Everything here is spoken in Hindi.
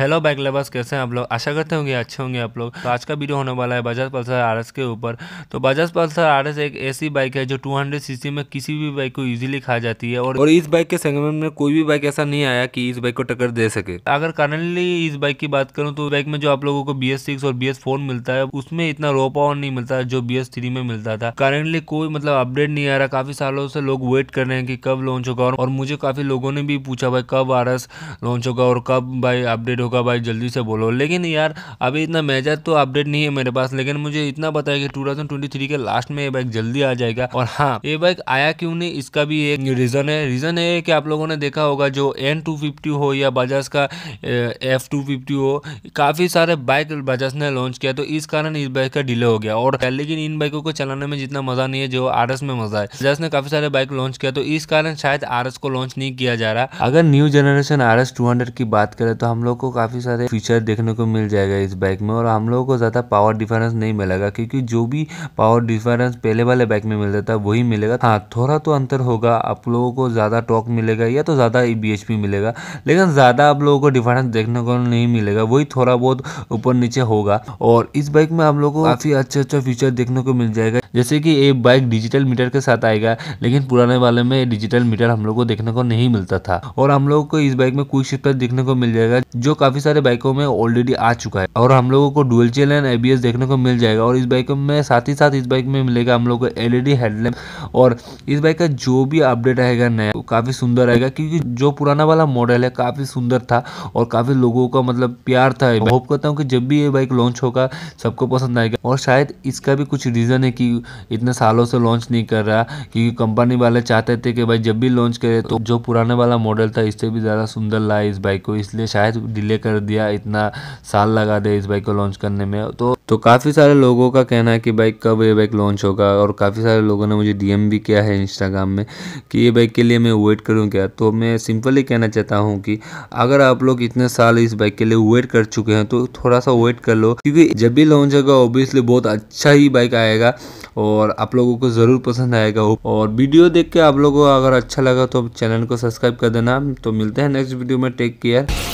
हेलो बाइक लवर्स कैसे हैं आप लोग आशा करते होंगे अच्छे होंगे आप लोग तो आज का वीडियो होने वाला है बजाज पल्सर आर के ऊपर तो बजाज पल्सर आर एक ऐसी बाइक है जो 200 सीसी में किसी भी बाइक को इजीली खा जाती है और, और इस बाइक के सेगमेंट में कोई भी बाइक ऐसा नहीं आया कि इस बाइक को टक्कर दे सके अगर करंटली इस बाइक की बात करूँ तो बाइक में जो आप लोगों को बी और बी मिलता है उसमें इतना रो पावर नहीं मिलता जो बी में मिलता था करंटली कोई मतलब अपडेट नहीं आ रहा काफी सालों से लोग वेट कर रहे हैं कि कब लॉन्च होगा और मुझे काफी लोगों ने भी पूछा भाई कब आर लॉन्च होगा और कब भाई अपडेट होगा भाई जल्दी से बोलो लेकिन यार अभी इतना मेजर तो अपडेट नहीं है मेरे पास लेकिन मुझे इतना पता है कि 2023 के लास्ट में ये बाइक जल्दी आ जाएगा और हाँ ये बाइक आया क्यों नहीं इसका भी एक रीज़न है रीज़न है कि आप लोगों ने देखा होगा जो एन हो या बजाज का एफ हो काफ़ी सारे बाइक बजाज ने लॉन्च किया तो इस कारण इस बाइक का डिले हो गया और लेकिन इन बाइकों को चलाने में जितना मज़ा नहीं है जो आर में मज़ा है बजाज ने काफ़ी सारे बाइक लॉन्च किया तो इस कारण शायद आर को लॉन्च नहीं किया जा रहा अगर न्यू जनरेशन आर एस की बात करें तो हम लोग को काफी सारे फीचर देखने को मिल जाएगा इस बाइक में और हम लोगों को ज़्यादा पावर डिफरेंस नहीं मिलेगा क्योंकि जो भी पावर डिफरेंस पहले वाले बाइक में मिलता था वही मिलेगा हाँ थोड़ा तो अंतर होगा आप लोगों को ज़्यादा टॉक मिलेगा या तो ज़्यादा बी मिलेगा लेकिन ज़्यादा आप लोगों को डिफरेंस देखने को नहीं मिलेगा वही थोड़ा बहुत ऊपर नीचे होगा और इस बाइक में हम लोग को काफ़ी अच्छा अच्छा फीचर देखने को मिल जाएगा जैसे कि ये बाइक डिजिटल मीटर के साथ आएगा लेकिन पुराने वाले में डिजिटल मीटर हम लोग को देखने को नहीं मिलता था और हम लोग को इस बाइक में क्विक शिफ्टर देखने को मिल जाएगा जो काफी सारे बाइकों में ऑलरेडी आ चुका है और हम लोगों को डुअल चेन एंड एबीएस देखने को मिल जाएगा और इस बाइक में साथ ही साथ इस बाइक में मिलेगा हम लोग को एलईडी हेडलैम्प e और इस बाइक का जो भी अपडेट आएगा नया वो काफी सुंदर आएगा क्योंकि जो पुराना वाला मॉडल है काफी सुंदर था और काफी लोगों का मतलब प्यार था होप करता हूँ कि जब भी ये बाइक लॉन्च होगा सबको पसंद आएगा और शायद इसका भी कुछ रीज़न है कि इतने सालों से लॉन्च नहीं कर रहा क्योंकि कंपनी वाले चाहते थे कि भाई जब भी लॉन्च करे तो जो पुराने वाला मॉडल था इससे भी ज़्यादा सुंदर लाए इस बाइक को इसलिए शायद डिले डिले कर दिया इतना साल लगा दे इस बाइक को लॉन्च करने में तो तो काफ़ी सारे लोगों का कहना है कि बाइक कब ये बाइक लॉन्च होगा और काफ़ी सारे लोगों ने मुझे डीएम भी किया है इंस्टाग्राम में कि ये बाइक के लिए मैं वेट करूँ क्या तो मैं सिंपली कहना चाहता हूँ कि अगर आप लोग इतने साल इस बाइक के लिए वेट कर चुके हैं तो थोड़ा सा वेट कर लो क्योंकि जब भी लॉन्च होगा ऑब्वियसली बहुत अच्छा ही बाइक आएगा और आप लोगों को ज़रूर पसंद आएगा और वीडियो देख के आप लोगों को अगर अच्छा लगा तो चैनल को सब्सक्राइब कर देना तो मिलते हैं नेक्स्ट वीडियो में टेक केयर